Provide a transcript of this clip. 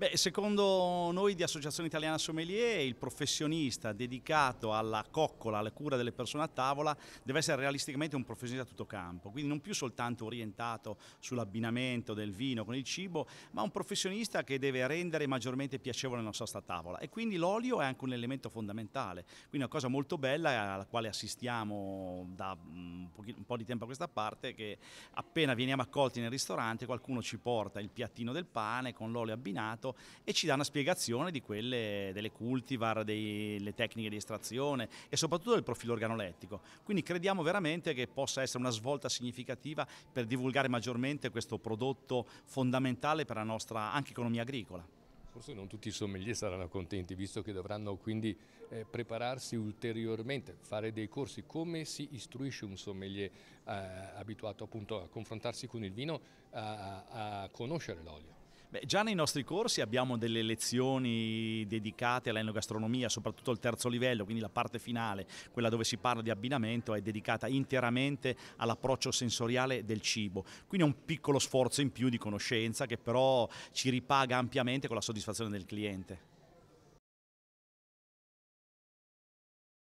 Beh, secondo noi di Associazione Italiana Sommelier, il professionista dedicato alla coccola, alla cura delle persone a tavola, deve essere realisticamente un professionista a tutto campo, quindi non più soltanto orientato sull'abbinamento del vino con il cibo, ma un professionista che deve rendere maggiormente piacevole la nostra tavola. E quindi l'olio è anche un elemento fondamentale, quindi una cosa molto bella alla quale assistiamo da mm, un, po' di tempo a questa parte, che appena veniamo accolti nel ristorante qualcuno ci porta il piattino del pane con l'olio abbinato fatto certo. e ci dà una spiegazione di quelle delle cultivar, delle tecniche di estrazione e soprattutto del profilo organolettico. Quindi crediamo veramente che possa essere una svolta significativa per divulgare maggiormente questo prodotto fondamentale per la nostra anche economia agricola. Forse non tutti i sommelier saranno contenti, visto che dovranno quindi eh, prepararsi ulteriormente, fare dei corsi. Come si istruisce un sommelier eh, abituato appunto a confrontarsi con il vino, a, a conoscere l'olio? Beh, già nei nostri corsi abbiamo delle lezioni dedicate all'enogastronomia, soprattutto al terzo livello, quindi la parte finale, quella dove si parla di abbinamento, è dedicata interamente all'approccio sensoriale del cibo. Quindi è un piccolo sforzo in più di conoscenza che però ci ripaga ampiamente con la soddisfazione del cliente.